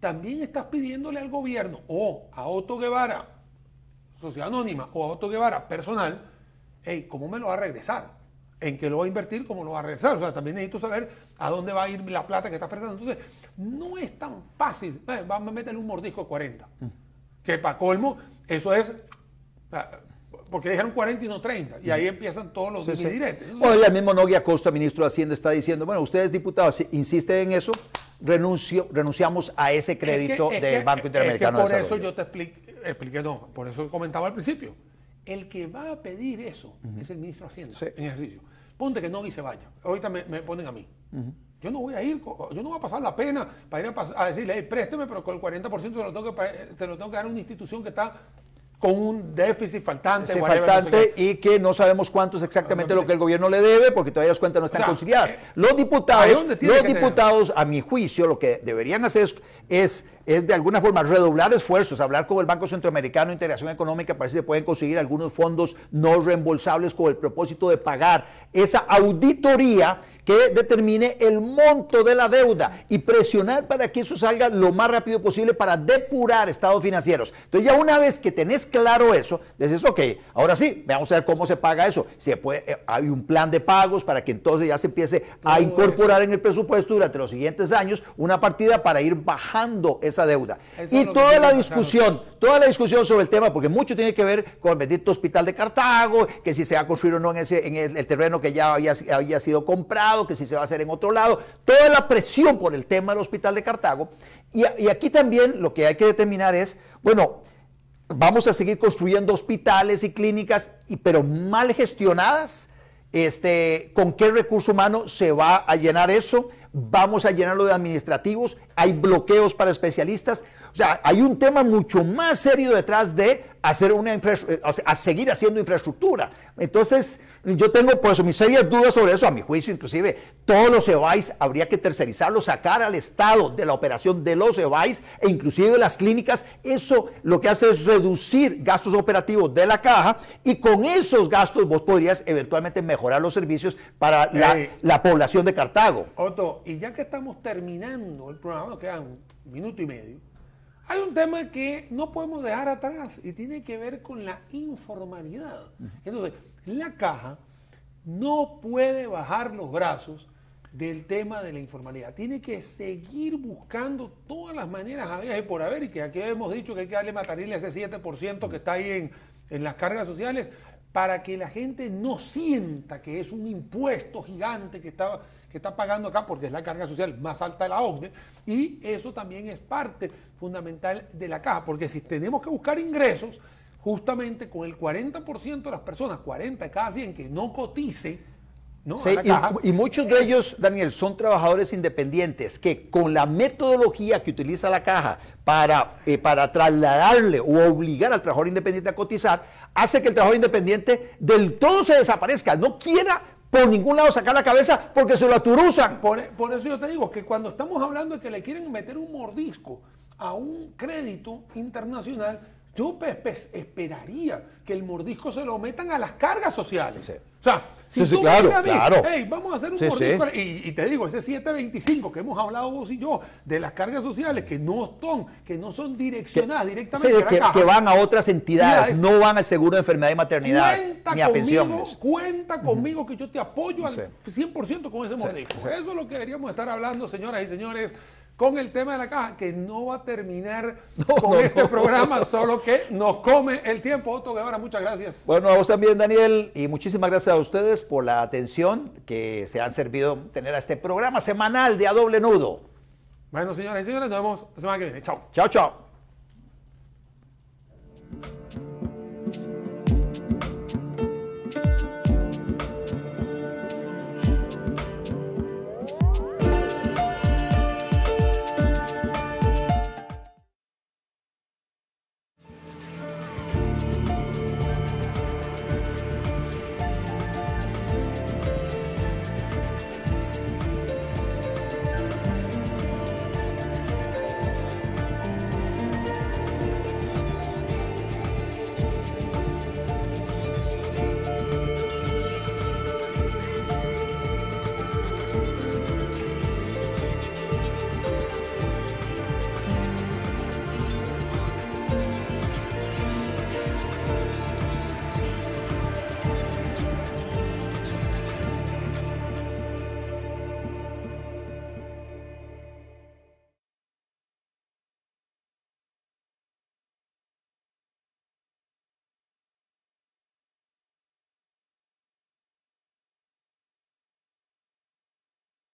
también estás pidiéndole al gobierno o a Otto Guevara, sociedad anónima, o a Otto Guevara personal, hey, ¿cómo me lo va a regresar? en qué lo va a invertir, cómo lo va a regresar. O sea, también necesito saber a dónde va a ir la plata que está prestando. Entonces, no es tan fácil. Eh, Vamos a meterle un mordisco de 40. Mm. Que para colmo, eso es. Porque dijeron 40 y no 30. Y ahí mm. empiezan todos los sí, Hoy el mismo Nogui Acosta, ministro de Hacienda, está diciendo, bueno, ustedes diputados, si insisten en eso, renuncio, renunciamos a ese crédito del Banco Interamericano es que por eso yo te expliqué, expliqué, no, por eso comentaba al principio. El que va a pedir eso es el ministro de Hacienda sí. en ejercicio. Ponte que no dice vaya. Ahorita me, ponen a mí. Yo no voy a ir, yo no voy a pasar la pena para ir a, decirle, présteme, pero con el 40% lo, que, te eh, lo tengo que dar a una institución que está con un déficit faltante. faltante y que no sabemos cuánto es exactamente ah, lo que el gobierno le debe, porque todavía las cuentas no están conciliadas. Eh, los diputados, diputados, a mi juicio, lo que deberían hacer es, es, es, de alguna forma redoblar esfuerzos, hablar con el Banco Centroamericano de Integración Económica para ver si se pueden conseguir algunos fondos no reembolsables con el propósito de pagar esa auditoría que determine el monto de la deuda y presionar para que eso salga lo más rápido posible para depurar estados financieros. Entonces ya una vez que tenés claro eso, dices, ok, ahora sí, vamos a ver cómo se paga eso. Se eh, hay un plan de pagos para que entonces ya se empiece a incorporar en el presupuesto durante los siguientes años una partida para ir bajando esa deuda. y toda la discusión toda la discusión sobre el tema, porque mucho tiene que ver con el bendito hospital de Cartago, que si se va a construir o no en, ese, el, terreno que ya había, sido comprado, que si se va a hacer en otro lado, toda la presión por el tema del hospital de Cartago. Y, aquí también lo que hay que determinar es, bueno, vamos a seguir construyendo hospitales y clínicas, pero mal gestionadas. Este, ¿Con qué recurso humano se va a llenar eso? vamos a llenarlo de administrativos, hay bloqueos para especialistas. O sea, hay un tema mucho más serio detrás de hacer una eh, a seguir haciendo infraestructura. Entonces, yo tengo por eso mis serias dudas sobre eso, a mi juicio inclusive, todos los EBAIS habría que tercerizarlos, sacar al Estado de la operación de los EBAIS e inclusive las clínicas, eso lo que hace es reducir gastos operativos de la caja y con esos gastos vos podrías eventualmente mejorar los servicios para la, la población de Cartago. Otto, y ya que estamos terminando el programa, nos quedan un minuto y medio hay un tema que no podemos dejar atrás y tiene que ver con la informalidad. Entonces, la caja no puede bajar los brazos del tema de la informalidad. Tiene que seguir buscando todas las maneras habidas y por haber, y que aquí hemos dicho que hay que darle matarile a ese 7% que está ahí en, en las cargas sociales, para que la gente no sienta que es un impuesto gigante que estaba que está pagando acá porque es la carga social más alta de la OCDE y eso también es parte fundamental de la caja, porque si tenemos que buscar ingresos, justamente con el 40% de las personas, 40 casi, cada 100 que no cotice, ¿no? y, y, muchos de ellos, Daniel, son trabajadores independientes que con la metodología que utiliza la caja para, eh, para trasladarle o obligar al trabajador independiente a cotizar, hace que el trabajador independiente del todo se desaparezca, no quiera por ningún lado sacar la cabeza porque se lo aturuzan. Por, por eso yo te digo que cuando estamos hablando de que le quieren meter un mordisco a un crédito internacional, yo esperaría que el mordisco se lo metan a las cargas sociales. O sea, si sí, tú claro, a hey, vamos a hacer un mordisco, y, te digo, ese 725 que hemos hablado vos y yo, de las cargas sociales que no son, que no son direccionadas directamente. Que, van a otras entidades, no van al seguro de enfermedad y maternidad, ni a conmigo, Cuenta conmigo que yo te apoyo al 100% con ese mordisco. Eso es lo que deberíamos estar hablando, señoras y señores con el tema de la caja, que no va a terminar con este programa, solo que nos come el tiempo. Otto Guevara, muchas gracias. Bueno, a vos también, Daniel, y muchísimas gracias a ustedes por la atención que se han servido tener a este programa semanal de A Doble Nudo. Bueno, señoras y señores, nos vemos la semana que viene. Chao. Chao, chao.